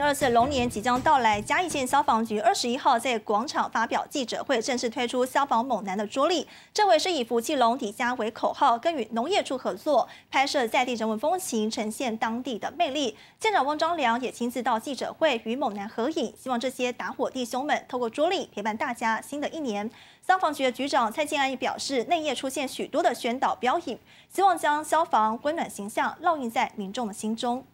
二四龙年即将到来，嘉义县消防局二十一号在广场发表记者会，正式推出消防猛男的桌历。这回是以“福气龙底香”为口号，跟与农业处合作拍摄在地人文风情，呈现当地的魅力。舰长汪章良也亲自到记者会与猛男合影，希望这些打火弟兄们透过桌历陪伴大家新的一年。消防局的局长蔡建安也表示，内页出现许多的宣导标语，希望将消防温暖形象烙印在民众的心中。